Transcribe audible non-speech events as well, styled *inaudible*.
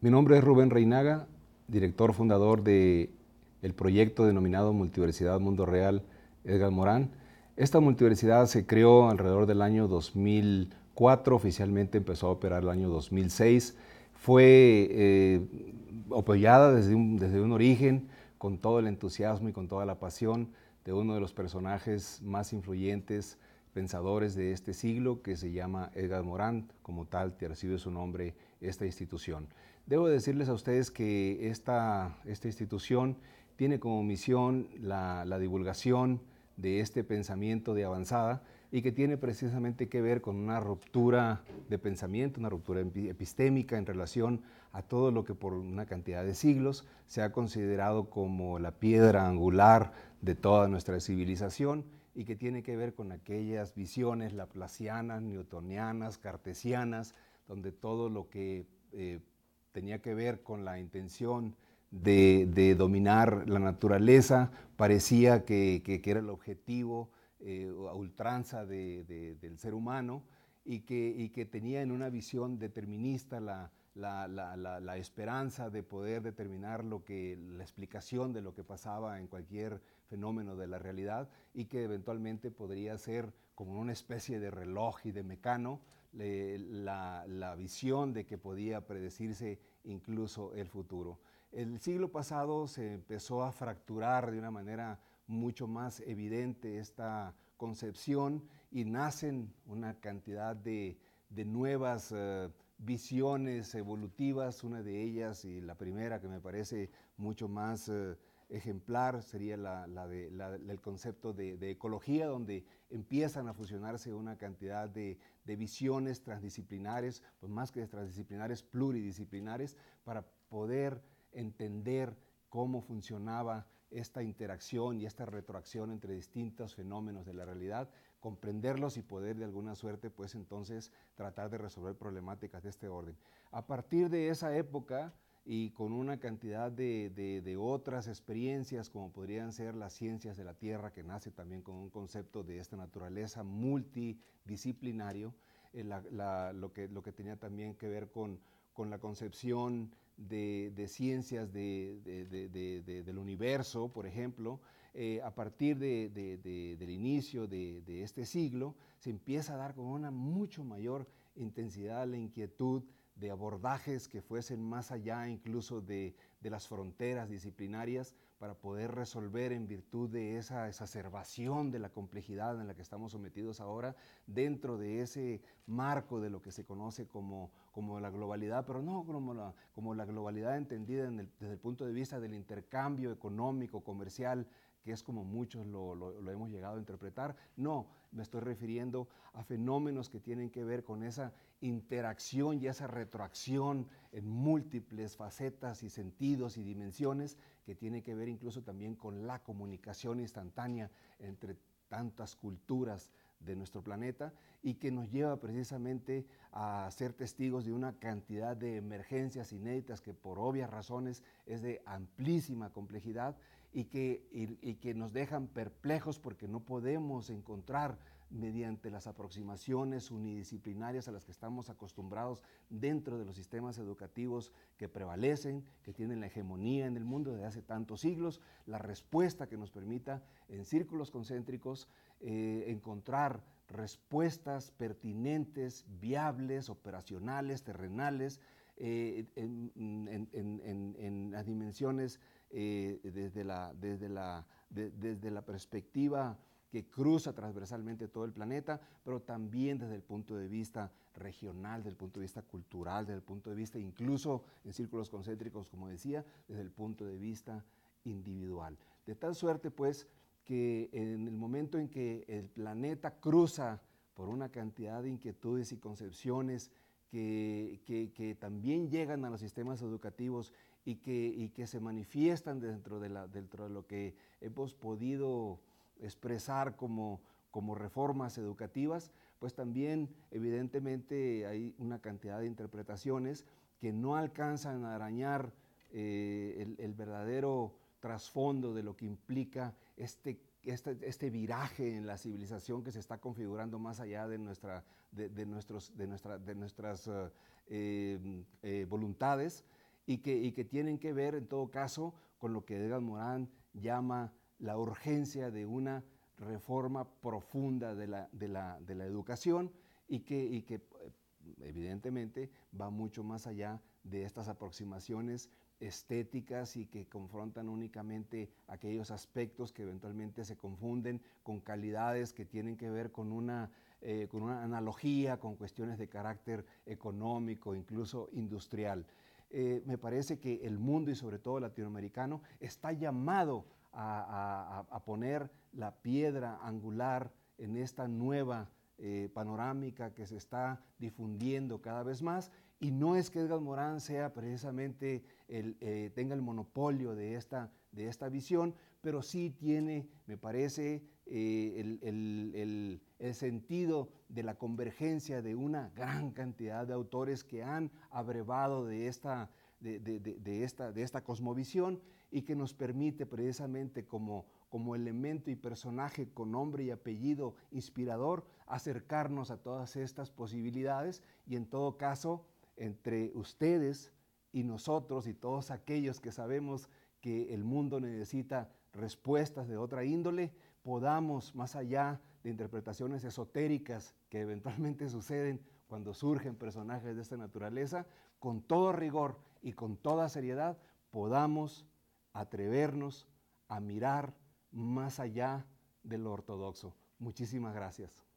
Mi nombre es Rubén Reinaga, director fundador de proyecto denominado Multiversidad Mundo Real Edgar Morán. Esta multiversidad se creó alrededor del año 2004, oficialmente empezó a operar el año 2006. Fue eh, apoyada desde un, desde un origen, con todo el entusiasmo y con toda la pasión de uno de los personajes más influyentes pensadores de este siglo que se llama Edgar Morán, como tal te recibe su nombre esta institución. Debo decirles a ustedes que esta, esta institución tiene como misión la divulgación de este pensamiento de avanzada y que tiene precisamente que ver con una ruptura de pensamiento, una ruptura epistémica en relación a todo lo que por una cantidad de siglos se ha considerado como la piedra angular de toda nuestra civilización y que tiene que ver con aquellas visiones laplacianas, newtonianas, cartesianas, donde todo lo que eh, tenía que ver con la intención de, dominar la naturaleza parecía que, era el objetivo eh, a ultranza del ser humano y que, tenía en una visión determinista la, esperanza de poder determinar lo que, la explicación de lo que pasaba en cualquier fenómeno de la realidad y que eventualmente podría ser como una especie de reloj y de mecano la visión de que podía predecirse incluso el futuro. El siglo pasado se empezó a fracturar de una manera mucho más evidente esta concepción y nacen una cantidad de, nuevas eh, visiones evolutivas, una de ellas y la primera que me parece mucho más eh, ejemplar sería la, la el concepto de, ecología, donde empiezan a fusionarse una cantidad de, visiones transdisciplinares, pues más que transdisciplinares, pluridisciplinares, para poder entender cómo funcionaba esta interacción y esta retroacción entre distintos fenómenos de la realidad, comprenderlos y poder de alguna suerte, pues entonces tratar de resolver problemáticas de este orden. A partir de esa época y con una cantidad de, otras experiencias, como podrían ser las ciencias de la Tierra, que nace también con un concepto de esta naturaleza multidisciplinario, eh, lo, que, lo que tenía también que ver con con la concepción de, ciencias del universo, por ejemplo, eh, a partir del inicio de, este siglo, se empieza a dar con una mucho mayor intensidad la inquietud de abordajes que fuesen más allá incluso de, las fronteras disciplinarias para poder resolver en virtud de esa exacerbación de la complejidad en la que estamos sometidos ahora dentro de ese marco de lo que se conoce como, como la globalidad, pero no como la, como la globalidad entendida desde el punto de vista del intercambio económico, comercial, que es como muchos lo, hemos llegado a interpretar. No, me estoy refiriendo a fenómenos que tienen que ver con esa interacción y esa retroacción en múltiples facetas y sentidos y dimensiones que tienen que ver incluso también con la comunicación instantánea entre tantas culturas, de nuestro planeta y que nos lleva precisamente a ser testigos de una cantidad de emergencias inéditas que por obvias razones es de amplísima complejidad y que, que nos dejan perplejos porque no podemos encontrar mediante las aproximaciones unidisciplinarias a las que estamos acostumbrados dentro de los sistemas educativos que prevalecen, que tienen la hegemonía en el mundo desde hace tantos siglos, la respuesta que nos permita en círculos concéntricos eh, encontrar respuestas pertinentes, viables, operacionales, terrenales, eh, en, las dimensiones eh, desde, la, desde, la, desde la perspectiva que cruza transversalmente todo el planeta, pero también desde el punto de vista regional, desde el punto de vista cultural, desde el punto de vista incluso en círculos concéntricos, como decía, desde el punto de vista individual. De tal suerte, pues, que en el momento en que el planeta cruza por una cantidad de inquietudes y concepciones que, también llegan a los sistemas educativos y que, que se manifiestan dentro de lo que hemos podido expresar como, reformas educativas, pues también evidentemente hay una cantidad de interpretaciones que no alcanzan a arañar eh, el, verdadero trasfondo de lo que implica este, este, este, viraje en la civilización que se está configurando más allá de, nuestra, de, nuestros, de, de nuestras eh, eh, voluntades y que, y que tienen que ver en todo caso con lo que Edgar Morán llama la urgencia de una reforma profunda de la, educación y que, que eh, evidentemente va mucho más allá de estas aproximaciones estéticas y que confrontan únicamente aquellos aspectos que eventualmente se confunden con calidades que tienen que ver con una, eh, con una analogía, con cuestiones de carácter económico, incluso industrial. Eh, me parece que el mundo y sobre todo latinoamericano está llamado a, poner la piedra angular en esta nueva eh, panorámica que se está difundiendo cada vez más. Y no es que Edgar Morán sea precisamente el, eh, tenga el monopolio de esta, de esta visión, pero sí tiene, me parece, eh, el, el, sentido de la convergencia de una gran cantidad de autores que han abrevado de esta de, esta, de esta cosmovisión y que nos permite precisamente como, como elemento y personaje con nombre y apellido inspirador acercarnos a todas estas posibilidades y en todo caso entre ustedes y nosotros y todos aquellos que sabemos que el mundo necesita respuestas de otra índole, podamos, más allá de interpretaciones esotéricas que eventualmente *laughs* suceden cuando surgen personajes de esta naturaleza, con todo rigor y con toda seriedad podamos atrevernos a mirar más allá de lo ortodoxo. Muchísimas gracias.